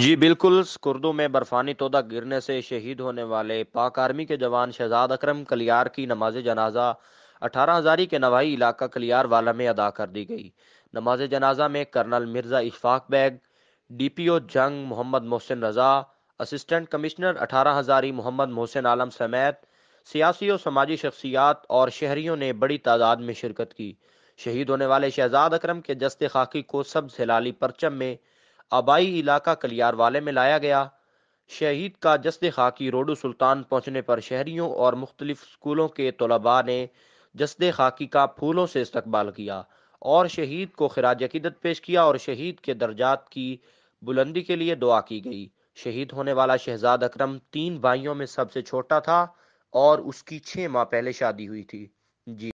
جی بالکل اسکردو میں برفانی تودہ گرنے سے شہید ہونے والے پاک آرمی کے جوان شہزاد اکرم کلیار کی نماز جنازہ اٹھارہ ہزاری کے نوائی علاقہ کلیار والا میں ادا کر دی گئی نماز جنازہ میں colonel Mirza Ashfaq Baig D P O Jhang Muhammad محسن رضا اسسٹنٹ کمشنر اٹھارہ ہزاری محمد محسن عالم سمیت سیاسی و سماجی شخصیات اور شہریوں نے بڑی تعداد میں شرکت کی شہید ہونے والے شہزاد اکرم کے جست خاکی کو سب ہلالی پرچم میں آبائی علاقہ کلیار والے میں لایا گیا شہید کا جسد خاکی روڈو سلطان پہنچنے پر شہریوں اور مختلف اسکولوں کے طلباء نے جسد خاکی کا پھولوں سے استقبال کیا اور شہید کو خراج عقیدت پیش کیا اور شہید کے درجات کی بلندی کے لیے دعا کی گئی شہید ہونے والا شہزاد اکرم تین بھائیوں میں سب سے چھوٹا تھا اور اس کی چھ ماہ پہلے شادی ہوئی تھی جی